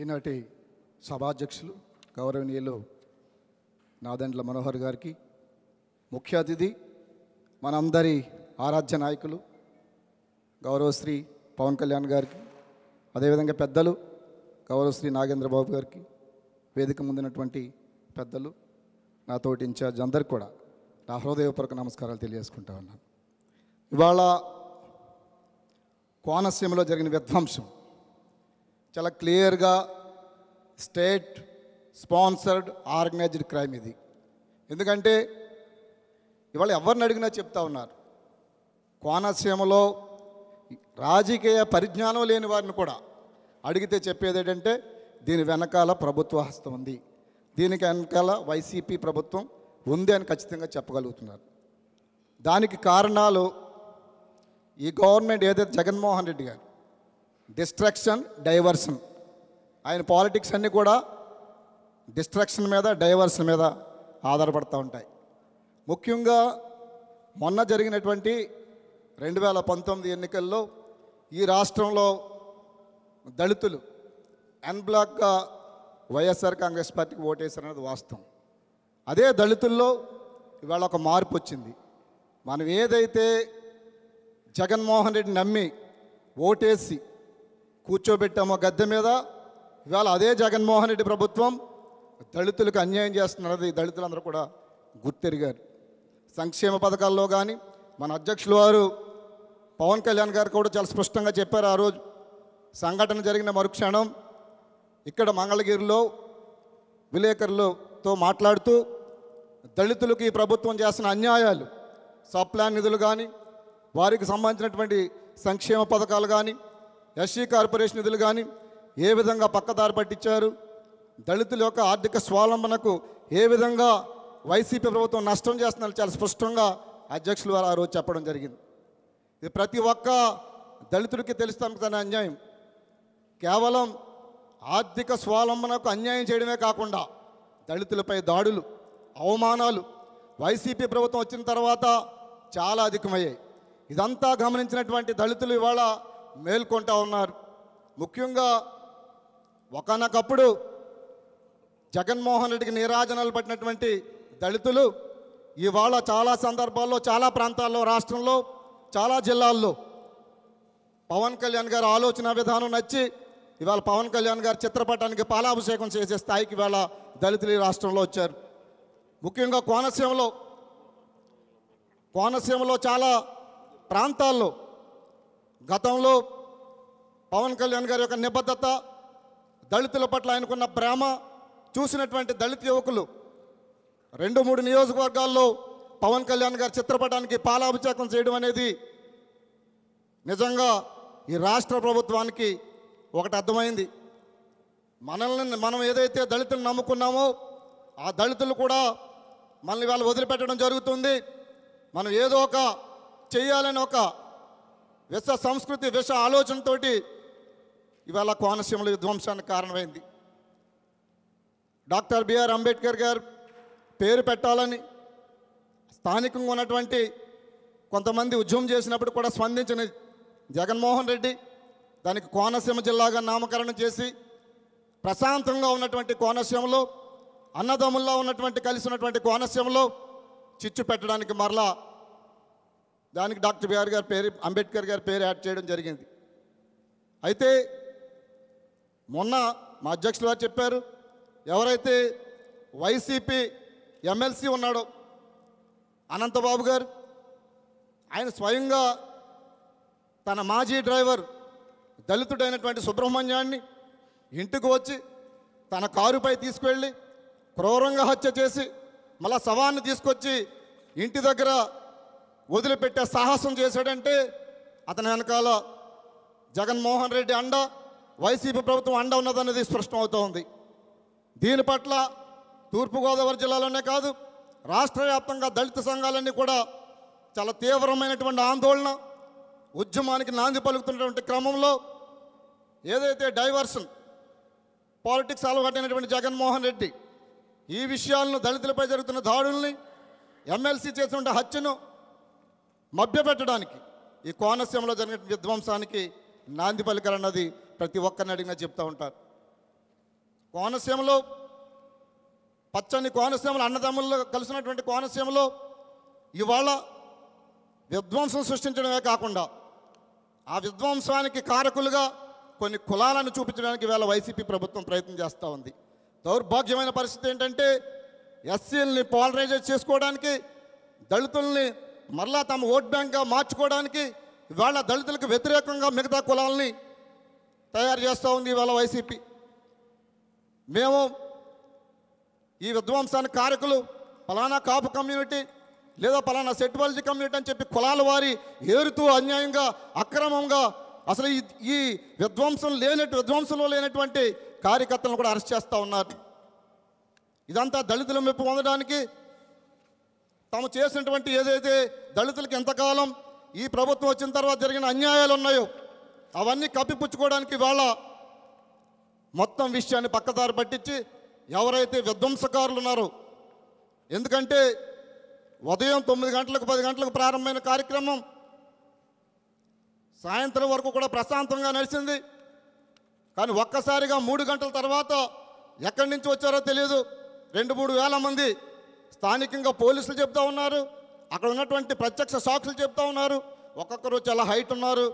ఈనాటి సభాధ్యక్షులు గౌరవనీయులు నాదండ్ల మనోహర్ గారికి ముఖ్య అతిథి మనందరి ఆరాధ్య నాయకులు గౌరవశ్రీ పవన్ కళ్యాణ్ గారికి అదేవిధంగా పెద్దలు గౌరవశ్రీ నాగేంద్రబాబు గారికి వేదిక ముందున్నటువంటి పెద్దలు నాతోటి ఇన్ఛార్జ్ అందరికి కూడా నా హృదయపూర్వక నమస్కారాలు తెలియజేసుకుంటా ఉన్నాను ఇవాళ కోనసీమలో జరిగిన విధ్వంసం చాలా క్లియర్గా స్టేట్ స్పాన్సర్డ్ ఆర్గనైజ్డ్ క్రైమ్ ఇది ఎందుకంటే ఇవాళ ఎవరిని అడిగినా చెప్తా ఉన్నారు కోనసీమలో రాజకీయ పరిజ్ఞానం లేని వారిని కూడా అడిగితే చెప్పేది ఏంటంటే దీని వెనకాల ప్రభుత్వ హస్తం ఉంది దీనికి వెనకాల వైసీపీ ప్రభుత్వం ఉంది అని ఖచ్చితంగా చెప్పగలుగుతున్నారు దానికి కారణాలు ఈ గవర్నమెంట్ ఏదైతే జగన్మోహన్ రెడ్డి గారు డిస్ట్రాక్షన్ డైవర్షన్ ఆయన పాలిటిక్స్ అన్నీ కూడా డిస్ట్రాక్షన్ మీద డైవర్షన్ మీద ఆధారపడుతూ ఉంటాయి ముఖ్యంగా మొన్న జరిగినటువంటి రెండు వేల పంతొమ్మిది ఎన్నికల్లో ఈ రాష్ట్రంలో దళితులు అన్బ్లాక్గా వైఎస్ఆర్ కాంగ్రెస్ పార్టీకి ఓటేశారన్నది వాస్తవం అదే దళితుల్లో ఇవాళ ఒక మార్పు వచ్చింది మనం ఏదైతే జగన్మోహన్ రెడ్డి నమ్మి ఓటేసి కూర్చోబెట్టామో గద్దె మీద ఇవాళ అదే జగన్మోహన్ రెడ్డి ప్రభుత్వం దళితులకు అన్యాయం చేస్తున్నది దళితులందరూ కూడా గుర్తెరిగారు సంక్షేమ పథకాల్లో కానీ మన అధ్యక్షులు వారు పవన్ కళ్యాణ్ గారు కూడా చాలా స్పష్టంగా చెప్పారు ఆ రోజు సంఘటన జరిగిన మరుక్షణం ఇక్కడ మంగళగిరిలో విలేకరులతో మాట్లాడుతూ దళితులకు ఈ ప్రభుత్వం చేసిన అన్యాయాలు సప్లాన్ నిధులు కానీ వారికి సంబంధించినటువంటి సంక్షేమ పథకాలు కానీ ఎస్సీ కార్పొరేషన్ నిధులు కానీ ఏ విధంగా పక్కదారి పట్టించారు దళితుల యొక్క ఆర్థిక స్వావలంబనకు ఏ విధంగా వైసీపీ ప్రభుత్వం నష్టం చేస్తున్నారు చాలా స్పష్టంగా అధ్యక్షులు వారు ఆ రోజు చెప్పడం జరిగింది ఇది ప్రతి ఒక్క దళితుడికి తెలుస్తాం కదా అన్యాయం కేవలం ఆర్థిక స్వావలంబనకు అన్యాయం చేయడమే కాకుండా దళితులపై దాడులు అవమానాలు వైసీపీ ప్రభుత్వం వచ్చిన తర్వాత చాలా అధికమయ్యాయి ఇదంతా గమనించినటువంటి దళితులు ఇవాళ మేల్కొంటా ఉన్నారు ముఖ్యంగా ఒకనొకప్పుడు జగన్మోహన్ రెడ్డికి నీరాజనాలు పట్టినటువంటి దళితులు ఇవాళ చాలా సందర్భాల్లో చాలా ప్రాంతాల్లో రాష్ట్రంలో చాలా జిల్లాల్లో పవన్ కళ్యాణ్ గారు ఆలోచన విధానం నచ్చి ఇవాళ పవన్ కళ్యాణ్ గారు చిత్రపటానికి పాలాభిషేకం చేసే స్థాయికి ఇవాళ దళితులు ఈ రాష్ట్రంలో వచ్చారు ముఖ్యంగా కోనసీమలో కోనసీమలో చాలా ప్రాంతాల్లో గతంలో పవన్ కళ్యాణ్ గారి యొక్క నిబద్ధత దళితుల పట్ల ఆయనకున్న ప్రేమ చూసినటువంటి దళిత యువకులు రెండు మూడు నియోజకవర్గాల్లో పవన్ కళ్యాణ్ గారి చిత్రపటానికి పాలాభిషేకం చేయడం అనేది నిజంగా ఈ రాష్ట్ర ప్రభుత్వానికి ఒకటి అర్థమైంది మనల్ని మనం ఏదైతే దళితులు నమ్ముకున్నామో ఆ దళితులు కూడా మనల్ని వాళ్ళు వదిలిపెట్టడం జరుగుతుంది మనం ఏదో ఒక చేయాలని ఒక విష సంస్కృతి విష ఆలోచనతోటి ఇవాళ కోనసీమల విధ్వంసానికి కారణమైంది డాక్టర్ బిఆర్ అంబేద్కర్ గారు పేరు పెట్టాలని స్థానికంగా ఉన్నటువంటి కొంతమంది ఉద్యమం చేసినప్పుడు కూడా స్పందించిన జగన్మోహన్ రెడ్డి దానికి కోనసీమ జిల్లాగా నామకరణం చేసి ప్రశాంతంగా ఉన్నటువంటి కోనసీమలో అన్నదమ్ముల్లో ఉన్నటువంటి కలిసి ఉన్నటువంటి కోనసీమలో చిచ్చు పెట్టడానికి మరలా దానికి డాక్టర్ బిఆర్ గారి పేరు అంబేద్కర్ గారి పేరు యాడ్ చేయడం జరిగింది అయితే మొన్న మా అధ్యక్షులు గారు చెప్పారు ఎవరైతే వైసీపీ ఎమ్మెల్సీ ఉన్నాడో అనంతబాబు గారు ఆయన స్వయంగా తన మాజీ డ్రైవర్ దళితుడైనటువంటి సుబ్రహ్మణ్యాన్ని ఇంటికి వచ్చి తన కారుపై తీసుకువెళ్ళి క్రూరంగా హత్య చేసి మళ్ళా శవాన్ని తీసుకొచ్చి ఇంటి దగ్గర వదిలిపెట్టే సాహసం చేశాడంటే అతని వెనకాల జగన్మోహన్ రెడ్డి అండ వైసీపీ ప్రభుత్వం అండ ఉన్నదనేది స్పష్టం ఉంది దీని పట్ల తూర్పుగోదావరి జిల్లాలోనే కాదు రాష్ట్ర వ్యాప్తంగా దళిత సంఘాలన్నీ కూడా చాలా తీవ్రమైనటువంటి ఆందోళన ఉద్యమానికి నాంది పలుకుతున్నటువంటి క్రమంలో ఏదైతే డైవర్షన్ పాలిటిక్స్ అలవాటైనటువంటి జగన్మోహన్ రెడ్డి ఈ విషయాలను దళితులపై జరుగుతున్న దాడుల్ని ఎమ్మెల్సీ చేసిన హత్యను మభ్యపెట్టడానికి ఈ కోనసీమలో జరిగిన విధ్వంసానికి నాంది పలికరన్నది ప్రతి ఒక్కరిని అడిగినా చెప్తూ ఉంటారు కోనసీమలో పచ్చని కోనసీమలు అన్నదమ్ముల్లో కలిసినటువంటి కోనసీమలో ఇవాళ విధ్వంసం సృష్టించడమే కాకుండా ఆ విధ్వంసానికి కారకులుగా కొన్ని కులాలను చూపించడానికి వేళ వైసీపీ ప్రభుత్వం ప్రయత్నం చేస్తూ ఉంది దౌర్భాగ్యమైన పరిస్థితి ఏంటంటే ఎస్సీలని పాలరైజర్ చేసుకోవడానికి దళితుల్ని మరలా తమ ఓట్ బ్యాంక్గా మార్చుకోవడానికి ఇవాళ దళితులకు వ్యతిరేకంగా మిగతా కులాలని తయారు చేస్తూ ఉంది ఇవాళ వైసీపీ మేము ఈ విధ్వంసాన్ని కారకులు పలానా కాపు కమ్యూనిటీ లేదా పలానా సెట్వాలజీ కమ్యూనిటీ అని చెప్పి కులాల వారి ఏరుతూ అన్యాయంగా అక్రమంగా అసలు ఈ ఈ విధ్వంసం లేనట్టు విధ్వంసంలో లేనటువంటి కార్యకర్తలను కూడా అరెస్ట్ చేస్తూ ఉన్నారు ఇదంతా దళితుల మెప్పు పొందడానికి తాము చేసినటువంటి ఏదైతే దళితులకు ఎంతకాలం ఈ ప్రభుత్వం వచ్చిన తర్వాత జరిగిన అన్యాయాలు ఉన్నాయో అవన్నీ కప్పిపుచ్చుకోవడానికి వాళ్ళ మొత్తం విషయాన్ని పక్కదారి పట్టించి ఎవరైతే విధ్వంసకారులు ఉన్నారో ఎందుకంటే ఉదయం తొమ్మిది గంటలకు పది గంటలకు ప్రారంభమైన కార్యక్రమం సాయంత్రం వరకు కూడా ప్రశాంతంగా నడిచింది కానీ ఒక్కసారిగా మూడు గంటల తర్వాత ఎక్కడి నుంచి వచ్చారో తెలియదు రెండు మూడు వేల మంది స్థానికంగా పోలీసులు చెప్తా ఉన్నారు అక్కడ ఉన్నటువంటి ప్రత్యక్ష సాక్షులు చెప్తా ఉన్నారు ఒక్కొక్కరు చాలా హైట్ ఉన్నారు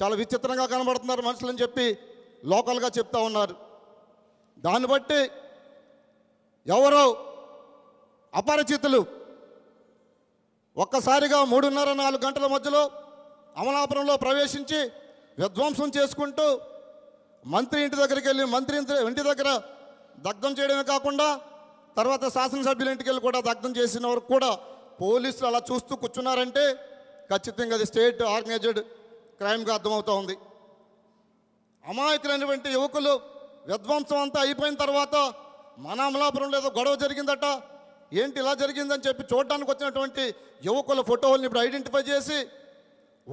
చాలా విచిత్రంగా కనబడుతున్నారు మనుషులని చెప్పి లోకల్గా చెప్తా ఉన్నారు దాన్ని బట్టి ఎవరో అపరిచితులు ఒక్కసారిగా మూడున్నర నాలుగు గంటల మధ్యలో అమలాపురంలో ప్రవేశించి విధ్వంసం చేసుకుంటూ మంత్రి ఇంటి దగ్గరికి వెళ్ళి మంత్రి ఇంటి దగ్గర దగ్ధం చేయడమే కాకుండా తర్వాత శాసనసభ్యుల ఇంటికి వెళ్ళి కూడా దగ్ధం చేసిన వరకు కూడా పోలీసులు అలా చూస్తూ కూర్చున్నారంటే ఖచ్చితంగా అది స్టేట్ ఆర్గనైజ్డ్ క్రైమ్గా అర్థమవుతూ ఉంది అమాయకులైనటువంటి యువకులు విధ్వంసం అంతా అయిపోయిన తర్వాత మన అమలాపురంలో ఏదో గొడవ జరిగిందట ఏంటి ఇలా జరిగిందని చెప్పి చూడటానికి వచ్చినటువంటి యువకుల ఫోటోలను ఇప్పుడు ఐడెంటిఫై చేసి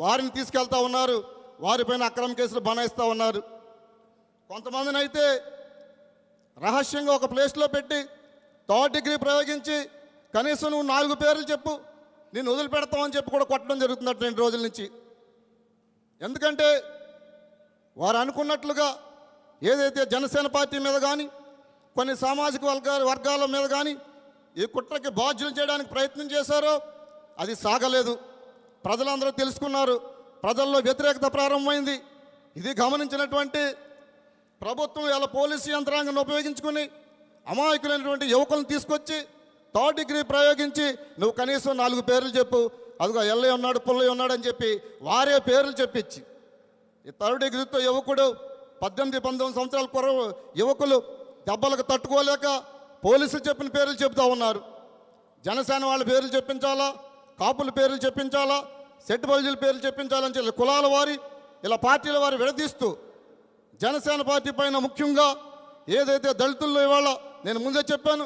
వారిని తీసుకెళ్తా ఉన్నారు వారిపైన అక్రమ కేసులు బనాయిస్తూ ఉన్నారు కొంతమందిని అయితే రహస్యంగా ఒక ప్లేస్లో పెట్టి థర్డ్ డిగ్రీ ప్రయోగించి కనీసం నువ్వు నాలుగు పేర్లు చెప్పు నేను వదిలిపెడతామని చెప్పి కూడా కొట్టడం జరుగుతుందట రెండు రోజుల నుంచి ఎందుకంటే వారు అనుకున్నట్లుగా ఏదైతే జనసేన పార్టీ మీద కానీ కొన్ని సామాజిక వర్గాల వర్గాల మీద కానీ ఈ కుట్రకి బాధ్యులు చేయడానికి ప్రయత్నం చేశారో అది సాగలేదు ప్రజలందరూ తెలుసుకున్నారు ప్రజల్లో వ్యతిరేకత ప్రారంభమైంది ఇది గమనించినటువంటి ప్రభుత్వం ఇలా పోలీసు యంత్రాంగాన్ని ఉపయోగించుకుని అమాయకులైనటువంటి యువకులను తీసుకొచ్చి థర్డ్ డిగ్రీ ప్రయోగించి నువ్వు కనీసం నాలుగు పేర్లు చెప్పు అదిగో ఎల్లయ్య ఉన్నాడు పుల్లయ్య ఉన్నాడు అని చెప్పి వారే పేర్లు చెప్పించి ఈ థర్డ్ డిగ్రీతో యువకుడు పద్దెనిమిది పంతొమ్మిది సంవత్సరాల కొర యువకులు దెబ్బలకు తట్టుకోలేక పోలీసులు చెప్పిన పేర్లు చెబుతూ ఉన్నారు జనసేన వాళ్ళ పేర్లు చెప్పించాలా కాపుల పేర్లు చెప్పించాలా సెట్ బల్జీల పేర్లు చెప్పించాలని చెప్పి కులాల వారి ఇలా పార్టీల వారి విడదీస్తూ జనసేన పార్టీ పైన ముఖ్యంగా ఏదైతే దళితుల్లో ఇవాళ నేను ముందే చెప్పాను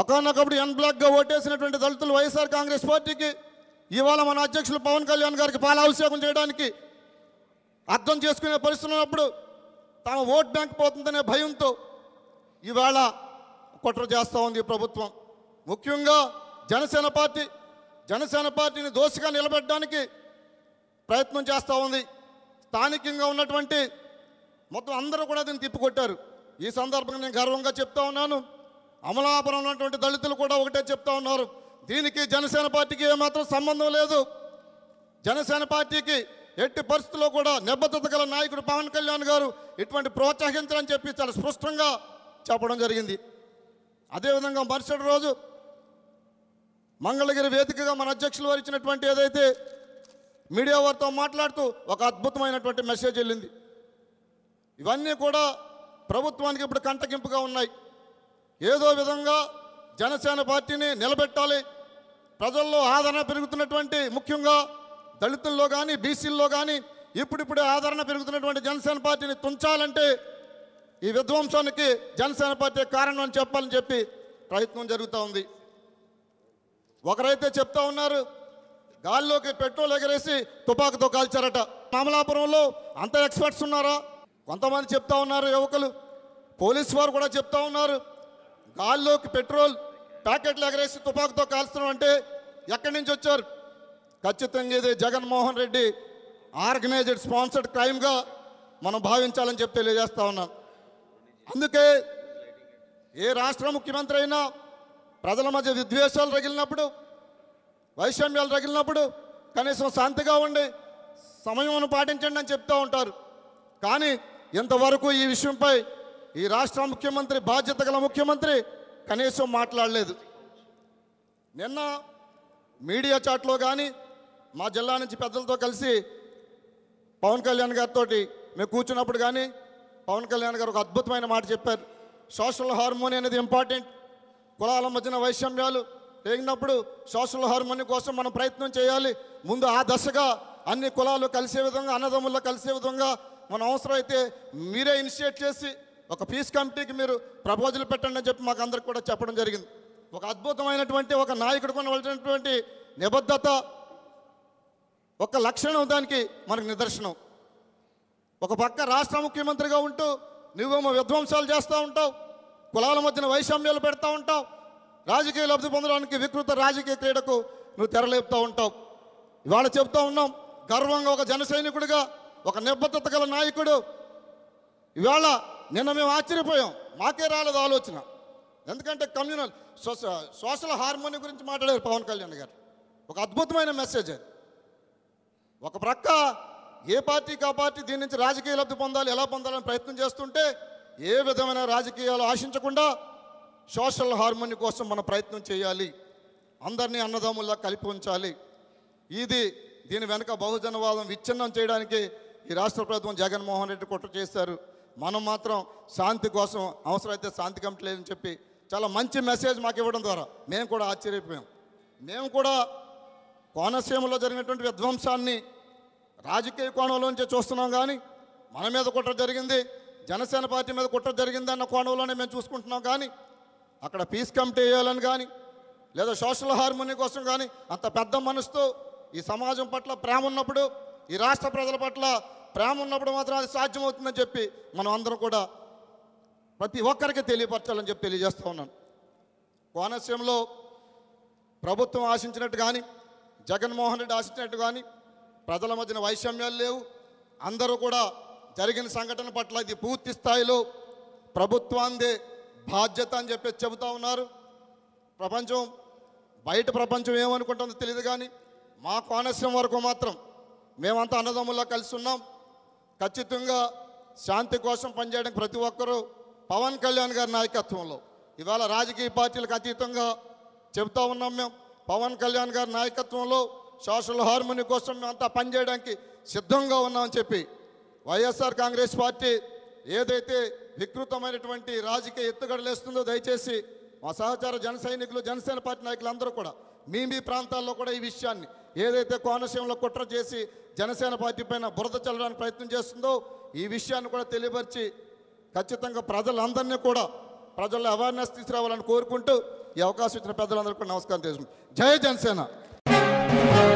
ఒకనొకప్పుడు ఎన్ బ్లాక్గా ఓటేసినటువంటి దళితులు వైఎస్ఆర్ కాంగ్రెస్ పార్టీకి ఇవాళ మన అధ్యక్షులు పవన్ కళ్యాణ్ గారికి పాలాభిషేకం చేయడానికి అర్థం చేసుకునే పరిస్థితులు ఉన్నప్పుడు తమ ఓట్ బ్యాంక్ పోతుందనే భయంతో ఇవాళ కుట్ర చేస్తూ ఉంది ప్రభుత్వం ముఖ్యంగా జనసేన పార్టీ జనసేన పార్టీని దోషిగా నిలబెట్టడానికి ప్రయత్నం చేస్తూ ఉంది స్థానికంగా ఉన్నటువంటి మొత్తం అందరూ కూడా దీన్ని తిప్పికొట్టారు ఈ సందర్భంగా నేను గర్వంగా చెప్తా ఉన్నాను అమలాపురం ఉన్నటువంటి దళితులు కూడా ఒకటే చెప్తా ఉన్నారు దీనికి జనసేన పార్టీకి ఏమాత్రం సంబంధం లేదు జనసేన పార్టీకి ఎట్టి పరిస్థితుల్లో కూడా నిబద్ధత గల నాయకుడు పవన్ కళ్యాణ్ గారు ఇటువంటి ప్రోత్సహించాలని చెప్పి చాలా స్పష్టంగా చెప్పడం జరిగింది అదేవిధంగా మరుసటి రోజు మంగళగిరి వేదికగా మన అధ్యక్షులు వారు ఇచ్చినటువంటి ఏదైతే మీడియా వారితో మాట్లాడుతూ ఒక అద్భుతమైనటువంటి మెసేజ్ వెళ్ళింది ఇవన్నీ కూడా ప్రభుత్వానికి ఇప్పుడు కంటగింపుగా ఉన్నాయి ఏదో విధంగా జనసేన పార్టీని నిలబెట్టాలి ప్రజల్లో ఆదరణ పెరుగుతున్నటువంటి ముఖ్యంగా దళితుల్లో కానీ బీసీల్లో కానీ ఇప్పుడిప్పుడే ఆదరణ పెరుగుతున్నటువంటి జనసేన పార్టీని తుంచాలంటే ఈ విధ్వంసానికి జనసేన పార్టీ కారణం అని చెప్పాలని చెప్పి ప్రయత్నం జరుగుతూ ఉంది ఒకరైతే చెప్తా ఉన్నారు గాల్లోకి పెట్రోల్ ఎగరేసి తుపాకుతో కాల్చారట మామలాపురంలో అంత ఎక్స్పర్ట్స్ ఉన్నారా కొంతమంది చెప్తా ఉన్నారు యువకులు పోలీసు వారు కూడా చెప్తా ఉన్నారు గాల్లోకి పెట్రోల్ ప్యాకెట్లు ఎగరేసి తుపాకుతో కాల్స్తున్నాం అంటే ఎక్కడి నుంచి వచ్చారు ఖచ్చితంగా ఇది జగన్మోహన్ రెడ్డి ఆర్గనైజ్డ్ స్పాన్సర్డ్ క్రైమ్గా మనం భావించాలని చెప్పి తెలియజేస్తా ఉన్నాం అందుకే ఏ రాష్ట్ర ముఖ్యమంత్రి అయినా ప్రజల మధ్య విద్వేషాలు రగిలినప్పుడు వైషమ్యాలు రగిలినప్పుడు కనీసం శాంతిగా ఉండి సమయం పాటించండి అని చెప్తూ ఉంటారు కానీ ఇంతవరకు ఈ విషయంపై ఈ రాష్ట్ర ముఖ్యమంత్రి బాధ్యత గల ముఖ్యమంత్రి కనీసం మాట్లాడలేదు నిన్న మీడియా చాట్లో కానీ మా జిల్లా నుంచి పెద్దలతో కలిసి పవన్ కళ్యాణ్ గారితో మేము కూర్చున్నప్పుడు కానీ పవన్ కళ్యాణ్ గారు ఒక అద్భుతమైన మాట చెప్పారు సోషల్ హార్మోన్ అనేది ఇంపార్టెంట్ కులాల మధ్యన వైషమ్యాలు పెరిగినప్పుడు సోషల్ హార్మోన్ కోసం మనం ప్రయత్నం చేయాలి ముందు ఆ దశగా అన్ని కులాలు కలిసే విధంగా అన్నదమ్ముల్లో కలిసే విధంగా మన అవసరం అయితే మీరే ఇనిషియేట్ చేసి ఒక పీస్ కమిటీకి మీరు ప్రపోజల్ పెట్టండి అని చెప్పి మాకు అందరికి కూడా చెప్పడం జరిగింది ఒక అద్భుతమైనటువంటి ఒక నాయకుడు కొనవలసినటువంటి నిబద్ధత ఒక లక్షణం దానికి మనకు నిదర్శనం ఒక పక్క రాష్ట్ర ముఖ్యమంత్రిగా ఉంటూ నువ్వేమో విధ్వంసాలు చేస్తూ ఉంటావు కులాల మధ్యన వైషమ్యాలు పెడతా ఉంటావు రాజకీయ లబ్ధి పొందడానికి వికృత రాజకీయ క్రీడకు నువ్వు తెరలేపుతూ ఉంటావు ఇవాళ చెప్తా ఉన్నాం గర్వంగా ఒక జన సైనికుడిగా ఒక నిబద్ధత గల నాయకుడు ఇవాళ నిన్న మేము ఆశ్చర్యపోయాం మాకే రాలేదు ఆలోచన ఎందుకంటే కమ్యూనల్ సోషల్ హార్మోని గురించి మాట్లాడారు పవన్ కళ్యాణ్ గారు ఒక అద్భుతమైన మెసేజ్ అది ఒక ప్రక్క ఏ పార్టీకి ఆ పార్టీ దీని నుంచి రాజకీయ లబ్ధి పొందాలి ఎలా పొందాలని ప్రయత్నం చేస్తుంటే ఏ విధమైన రాజకీయాలు ఆశించకుండా సోషల్ హార్మోని కోసం మనం ప్రయత్నం చేయాలి అందరినీ అన్నదమ్ముల్లా కలిపి ఉంచాలి ఇది దీని వెనుక బహుజనవాదం విచ్ఛిన్నం చేయడానికి ఈ రాష్ట్ర ప్రభుత్వం జగన్మోహన్ రెడ్డి కుట్ర చేశారు మనం మాత్రం శాంతి కోసం అవసరమైతే శాంతి కమిటీ లేదని చెప్పి చాలా మంచి మెసేజ్ మాకు ఇవ్వడం ద్వారా మేము కూడా ఆశ్చర్యపోయాం మేము కూడా కోనసీమలో జరిగినటువంటి విధ్వంసాన్ని రాజకీయ కోణంలోంచి చూస్తున్నాం కానీ మన మీద కుట్ర జరిగింది జనసేన పార్టీ మీద కుట్ర జరిగింది అన్న కోణంలోనే మేము చూసుకుంటున్నాం కానీ అక్కడ పీస్ కమిటీ వేయాలని కానీ లేదా సోషల్ హార్మోనీ కోసం కానీ అంత పెద్ద మనసుతో ఈ సమాజం పట్ల ప్రేమ ఉన్నప్పుడు ఈ రాష్ట్ర ప్రజల పట్ల ప్రేమ ఉన్నప్పుడు మాత్రం అది సాధ్యమవుతుందని చెప్పి మనం అందరం కూడా ప్రతి ఒక్కరికి తెలియపరచాలని చెప్పి తెలియజేస్తూ ఉన్నాను కోనసీమలో ప్రభుత్వం ఆశించినట్టు కానీ జగన్మోహన్ రెడ్డి ఆశించినట్టు కానీ ప్రజల మధ్యన వైషమ్యాలు లేవు అందరూ కూడా జరిగిన సంఘటన పట్ల ఇది పూర్తి స్థాయిలో ప్రభుత్వాందే బాధ్యత అని చెప్పి చెబుతూ ఉన్నారు ప్రపంచం బయట ప్రపంచం ఏమనుకుంటుందో తెలియదు కానీ మా కోనసీమ వరకు మాత్రం మేమంతా అన్నదమ్ముల్లో కలిసి ఉన్నాం ఖచ్చితంగా శాంతి కోసం పనిచేయడానికి ప్రతి ఒక్కరూ పవన్ కళ్యాణ్ గారి నాయకత్వంలో ఇవాళ రాజకీయ పార్టీలకు అతీతంగా చెబుతా ఉన్నాం మేము పవన్ కళ్యాణ్ గారి నాయకత్వంలో సోషల్ హార్మోని కోసం మేమంతా పనిచేయడానికి సిద్ధంగా ఉన్నామని చెప్పి వైఎస్ఆర్ కాంగ్రెస్ పార్టీ ఏదైతే వికృతమైనటువంటి రాజకీయ ఎత్తుగడలేస్తుందో దయచేసి మా సహచార జన సైనికులు జనసేన పార్టీ నాయకులందరూ కూడా మీ మీ ప్రాంతాల్లో కూడా ఈ విషయాన్ని ఏదైతే కోనసీమలో కుట్ర చేసి జనసేన పార్టీ పైన బురద చల్లడానికి ప్రయత్నం చేస్తుందో ఈ విషయాన్ని కూడా తెలియపరిచి ఖచ్చితంగా ప్రజలందరినీ కూడా ప్రజల్లో అవేర్నెస్ తీసుకురావాలని కోరుకుంటూ ఈ అవకాశం ఇచ్చిన పెద్దలందరికీ నమస్కారం చేసుకుంటాం జయ జనసేన